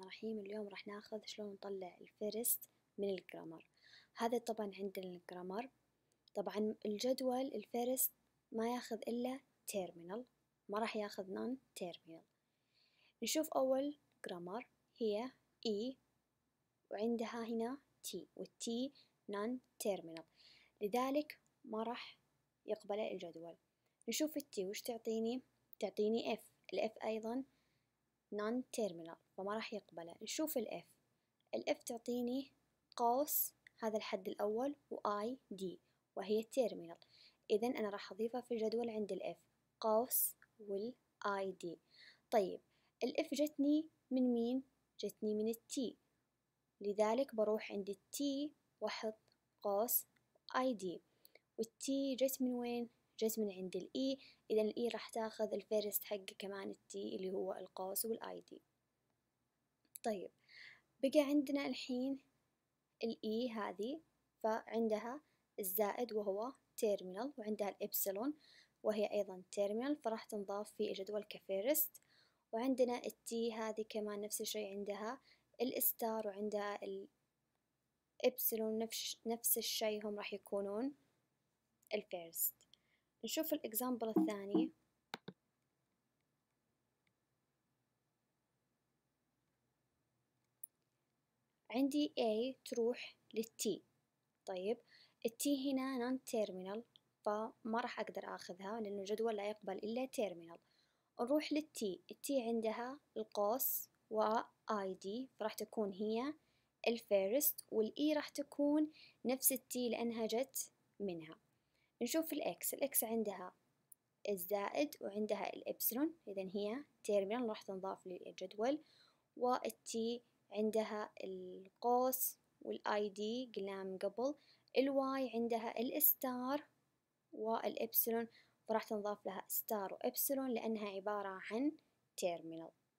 الرحمن الرحيم اليوم راح ناخذ شلون نطلع الفيرست من الجرامر هذا طبعا عندنا الجرامر طبعا الجدول الفيرست ما ياخذ إلا تيرمينال ما راح ياخذ نون تيرمينال نشوف أول جرامر هي E وعندها هنا T والتي نون تيرمينال لذلك ما راح يقبله الجدول نشوف التي وش تعطيني تعطيني اف الإف أيضا non terminal فما راح يقبله نشوف الاف الاف تعطيني قوس هذا الحد الأول وآي دي وهي التيرمينال إذا أنا راح أضيفها في الجدول عند الإف قوس والآي دي طيب الإف جتني من مين؟ جتني من التي لذلك بروح عند التي وأحط قوس آي دي والتي جت من وين؟ جت من عند الإي e. إذا الإي e راح تاخذ الفيرست حق كمان التي اللي هو القوس والآي دي طيب بقى عندنا الحين الإي e هذه فعندها الزائد وهو تيرمينال وعندها الإبسلون وهي أيضا تيرمينال فراح تنضاف في الجدول كفيرست وعندنا التي هذه كمان نفس الشيء عندها الستار وعندها الإبسلون نفس, نفس الشيء هم راح يكونون الفيرست نشوف الإكزامبل الثاني عندي A تروح T طيب التي هنا نون تيرمينال فما راح أقدر أخذها لأنه الجدول لا يقبل إلا تيرمينال نروح للتي التي عندها القوس و اي دي فراح تكون هي الفيرست والاي e راح تكون نفس التي لأنها جت منها نشوف الإكس الإكس عندها الزائد وعندها الإبسلون إذا هي تيرمينال راح تنضاف للجدول والتي عندها القوس والاي دي قلنا من قبل الواي عندها الستار والإبسلون فراح تنضاف لها ستار وإبسلون لأنها عبارة عن تيرمينال